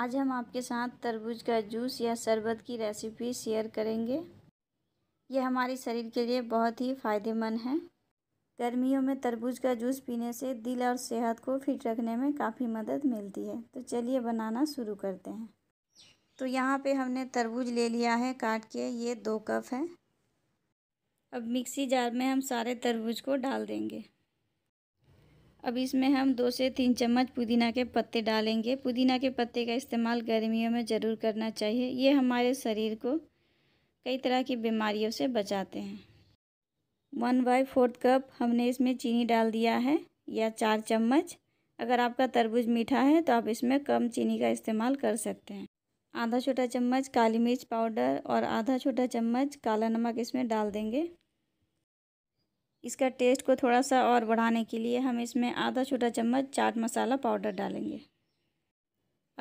आज हम आपके साथ तरबूज का जूस या शरबत की रेसिपी शेयर करेंगे ये हमारे शरीर के लिए बहुत ही फ़ायदेमंद है गर्मियों में तरबूज का जूस पीने से दिल और सेहत को फिट रखने में काफ़ी मदद मिलती है तो चलिए बनाना शुरू करते हैं तो यहाँ पे हमने तरबूज ले लिया है काट के ये दो कप है अब मिक्सी जार में हम सारे तरबूज को डाल देंगे अब इसमें हम दो से तीन चम्मच पुदीना के पत्ते डालेंगे पुदीना के पत्ते का इस्तेमाल गर्मियों में ज़रूर करना चाहिए ये हमारे शरीर को कई तरह की बीमारियों से बचाते हैं वन बाई फोर्थ कप हमने इसमें चीनी डाल दिया है या चार चम्मच अगर आपका तरबूज मीठा है तो आप इसमें कम चीनी का इस्तेमाल कर सकते हैं आधा छोटा चम्मच काली मिर्च पाउडर और आधा छोटा चम्मच काला नमक इसमें डाल देंगे इसका टेस्ट को थोड़ा सा और बढ़ाने के लिए हम इसमें आधा छोटा चम्मच चाट मसाला पाउडर डालेंगे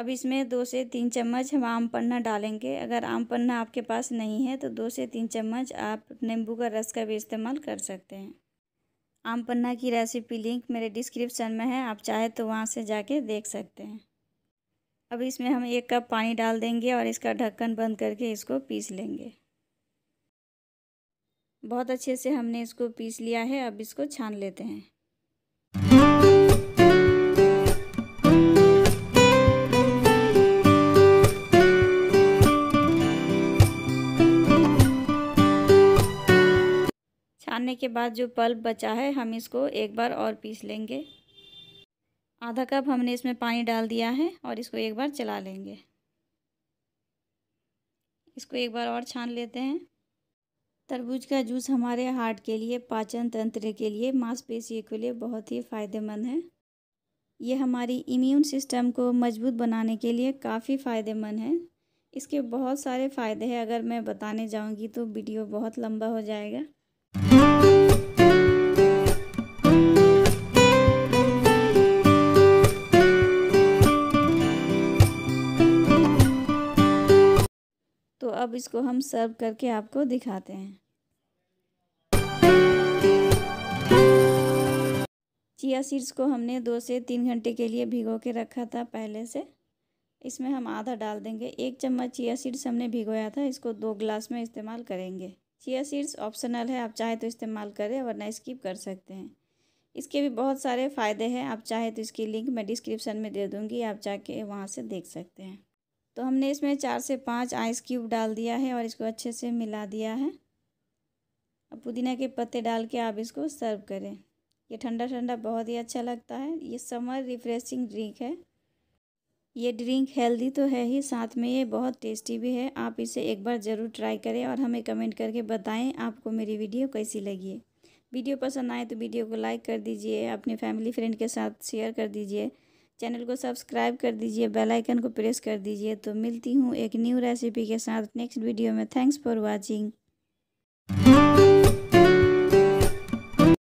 अब इसमें दो से तीन चम्मच हम आम पन्ना डालेंगे अगर आम पन्ना आपके पास नहीं है तो दो से तीन चम्मच आप नींबू का रस का भी इस्तेमाल कर सकते हैं आम पन्ना की रेसिपी लिंक मेरे डिस्क्रिप्शन में है आप चाहे तो वहाँ से जाके देख सकते हैं अब इसमें हम एक कप पानी डाल देंगे और इसका ढक्कन बंद करके इसको पीस लेंगे बहुत अच्छे से हमने इसको पीस लिया है अब इसको छान लेते हैं छानने के बाद जो पल्प बचा है हम इसको एक बार और पीस लेंगे आधा कप हमने इसमें पानी डाल दिया है और इसको एक बार चला लेंगे इसको एक बार और छान लेते हैं तरबूज का जूस हमारे हार्ट के लिए पाचन तंत्र के लिए मांसपेशियों के लिए बहुत ही फ़ायदेमंद है ये हमारी इम्यून सिस्टम को मजबूत बनाने के लिए काफ़ी फ़ायदेमंद है इसके बहुत सारे फ़ायदे हैं अगर मैं बताने जाऊंगी तो वीडियो बहुत लंबा हो जाएगा तो अब इसको हम सर्व करके आपको दिखाते हैं चिया सीड्स को हमने दो से तीन घंटे के लिए भिगो के रखा था पहले से इसमें हम आधा डाल देंगे एक चम्मच चिया सीड्स हमने भिगोया था इसको दो ग्लास में इस्तेमाल करेंगे चिया सीड्स ऑप्शनल है आप चाहे तो इस्तेमाल करें वरना स्किप कर सकते हैं इसके भी बहुत सारे फ़ायदे हैं आप चाहे तो इसकी लिंक मैं डिस्क्रिप्शन में दे दूँगी आप जाके वहाँ से देख सकते हैं तो हमने इसमें चार से पाँच आइस क्यूब डाल दिया है और इसको अच्छे से मिला दिया है अब पुदीना के पत्ते डाल के आप इसको सर्व करें ये ठंडा ठंडा बहुत ही अच्छा लगता है ये समर रिफ्रेशिंग ड्रिंक है ये ड्रिंक हेल्दी तो है ही साथ में ये बहुत टेस्टी भी है आप इसे एक बार ज़रूर ट्राई करें और हमें कमेंट करके बताएं आपको मेरी वीडियो कैसी लगी है वीडियो पसंद आए तो वीडियो को लाइक कर दीजिए अपने फैमिली फ्रेंड के साथ शेयर कर दीजिए चैनल को सब्सक्राइब कर दीजिए बेल आइकन को प्रेस कर दीजिए तो मिलती हूँ एक न्यू रेसिपी के साथ नेक्स्ट वीडियो में थैंक्स फॉर वॉचिंग